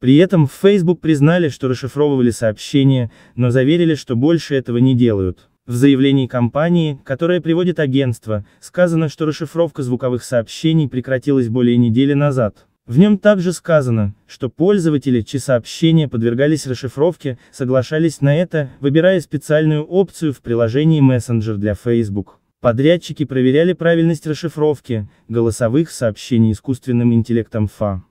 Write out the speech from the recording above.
При этом в Facebook признали, что расшифровывали сообщения, но заверили, что больше этого не делают. В заявлении компании, которое приводит агентство, сказано, что расшифровка звуковых сообщений прекратилась более недели назад. В нем также сказано, что пользователи, чьи сообщения подвергались расшифровке, соглашались на это, выбирая специальную опцию в приложении Messenger для Facebook. Подрядчики проверяли правильность расшифровки, голосовых сообщений искусственным интеллектом ФА.